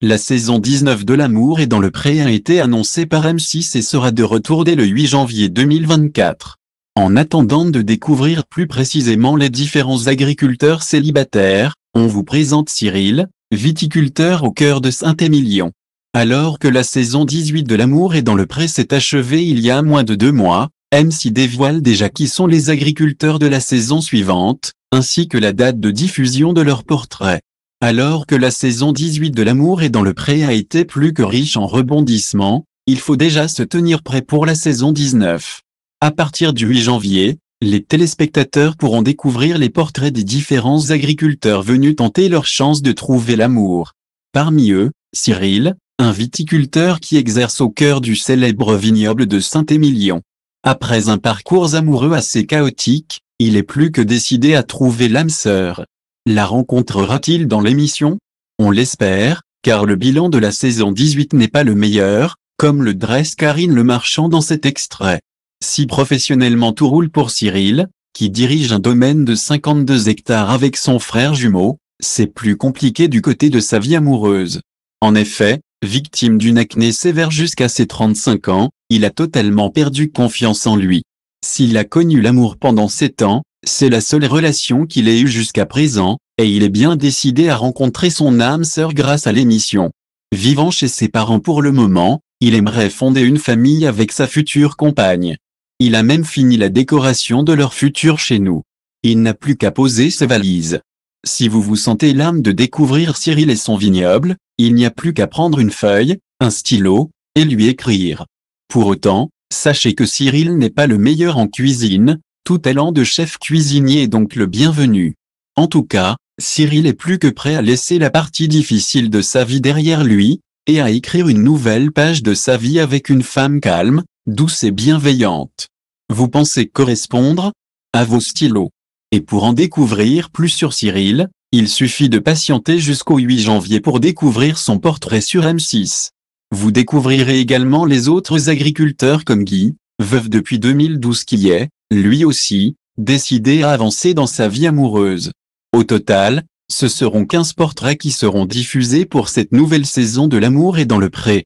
La saison 19 de L'amour et dans le pré a été annoncée par M6 et sera de retour dès le 8 janvier 2024. En attendant de découvrir plus précisément les différents agriculteurs célibataires, on vous présente Cyril, viticulteur au cœur de Saint-Émilion. Alors que la saison 18 de L'amour et dans le pré s'est achevée il y a moins de deux mois, M6 dévoile déjà qui sont les agriculteurs de la saison suivante, ainsi que la date de diffusion de leur portrait. Alors que la saison 18 de l'amour et dans le pré a été plus que riche en rebondissements, il faut déjà se tenir prêt pour la saison 19. À partir du 8 janvier, les téléspectateurs pourront découvrir les portraits des différents agriculteurs venus tenter leur chance de trouver l'amour. Parmi eux, Cyril, un viticulteur qui exerce au cœur du célèbre vignoble de Saint-Émilion. Après un parcours amoureux assez chaotique, il est plus que décidé à trouver l'âme sœur. La rencontrera-t-il dans l'émission On l'espère, car le bilan de la saison 18 n'est pas le meilleur, comme le dresse Karine Le Marchand dans cet extrait. Si professionnellement tout roule pour Cyril, qui dirige un domaine de 52 hectares avec son frère jumeau, c'est plus compliqué du côté de sa vie amoureuse. En effet, victime d'une acné sévère jusqu'à ses 35 ans, il a totalement perdu confiance en lui. S'il a connu l'amour pendant 7 ans, c'est la seule relation qu'il ait eue jusqu'à présent, et il est bien décidé à rencontrer son âme sœur grâce à l'émission. Vivant chez ses parents pour le moment, il aimerait fonder une famille avec sa future compagne. Il a même fini la décoration de leur futur chez nous. Il n'a plus qu'à poser ses valises. Si vous vous sentez l'âme de découvrir Cyril et son vignoble, il n'y a plus qu'à prendre une feuille, un stylo, et lui écrire. Pour autant, sachez que Cyril n'est pas le meilleur en cuisine, tout talent de chef cuisinier est donc le bienvenu. En tout cas, Cyril est plus que prêt à laisser la partie difficile de sa vie derrière lui, et à écrire une nouvelle page de sa vie avec une femme calme, douce et bienveillante. Vous pensez correspondre à vos stylos. Et pour en découvrir plus sur Cyril, il suffit de patienter jusqu'au 8 janvier pour découvrir son portrait sur M6. Vous découvrirez également les autres agriculteurs comme Guy, veuve depuis 2012 qui est, lui aussi, décidé à avancer dans sa vie amoureuse. Au total, ce seront 15 portraits qui seront diffusés pour cette nouvelle saison de l'amour et dans le pré.